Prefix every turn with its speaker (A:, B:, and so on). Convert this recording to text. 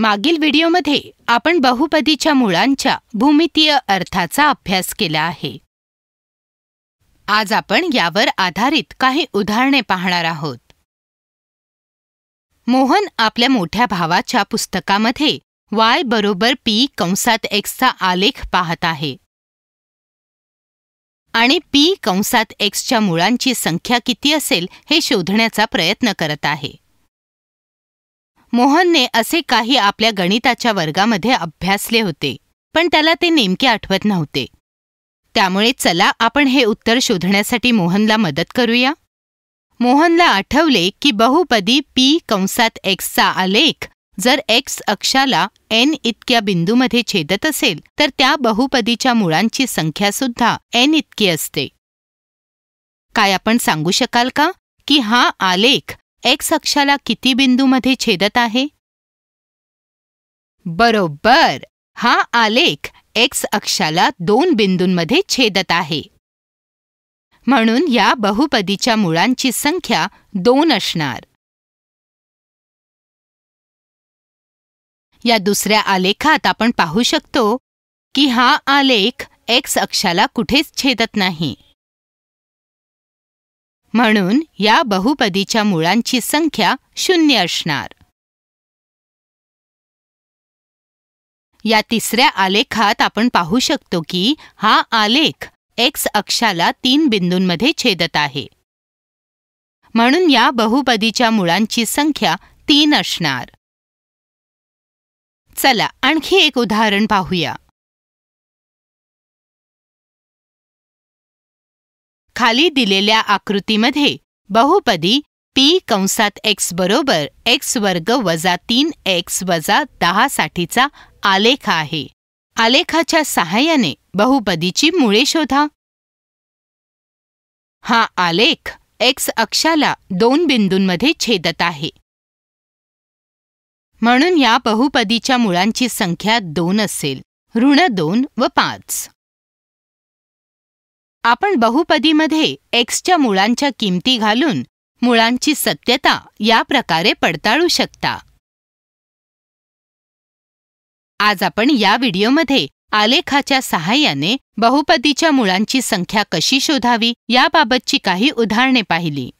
A: मागील व्हिडिओमध्ये आपण बहुपदीच्या मुळांच्या भूमितीय अर्थाचा अभ्यास केला आहे आज आपण यावर आधारित काही उदाहरणे पाहणार आहोत मोहन आपल्या मोठ्या भावाच्या पुस्तकामध्ये वाय बरोबर पी कंसात एक्सचा आलेख पाहत आहे आणि पी कंसात एक्सच्या मुळांची संख्या किती असेल हे शोधण्याचा प्रयत्न करत आहे मोहनने असे काही आपल्या गणिताच्या वर्गामध्ये अभ्यासले होते पण त्याला ते नेमके आठवत नव्हते त्यामुळे चला आपण हे उत्तर शोधण्यासाठी मोहनला मदत करूया मोहनला आठवले की बहुपदी पी कंसात एक्सचा आलेख जर एक्स अक्षाला एन इतक्या बिंदूमध्ये छेदत असेल तर त्या बहुपदीच्या मुळांची संख्या सुद्धा एन इतकी असते काय आपण सांगू शकाल का की हा आलेख एक्स अक्षाला किती बिंदूमध्ये छेदत आहे बरोबर हा आलेख एक्स अक्षाला दोन बिंदूंमध्ये छेदत आहे म्हणून या बहुपदीच्या मुळांची संख्या दोन असणार या दुसऱ्या आलेखात आपण पाहू शकतो की हा आलेख एक्स अक्षाला कुठेच छेदत नाही म्हणून या बहुपदीच्या मुळांची संख्या शून्य असणार या तिसऱ्या आलेखात आपण पाहू शकतो की हा आलेख एक्स अक्षाला तीन बिंदूंमध्ये छेदत आहे म्हणून या बहुपदीच्या मुळांची संख्या तीन असणार चला आणखी एक उदाहरण पाहूया खाली दिलेल्या आकृतीमध्ये बहुपदी पी कंसात एक्स बरोबर एक्स वर्ग वजा तीन एक्स वजा दहा साठीचा आलेख आहे आलेखाच्या सहाय्याने बहुपदीची मुळे शोधा हा आलेख एक्स अक्षाला दोन बिंदूंमध्ये छेदत आहे म्हणून या बहुपदीच्या मुळांची संख्या दोन असेल ऋण दोन व पाच आपण बहुपदीमध्ये एक्सच्या मुळांच्या किमती घालून मुळांची सत्यता या प्रकारे पडताळू शकता आज आपण या व्हिडिओमध्ये आलेखाच्या सहाय्याने बहुपदीच्या मुळांची संख्या कशी शोधावी याबाबतची काही उदाहरणे पाहिली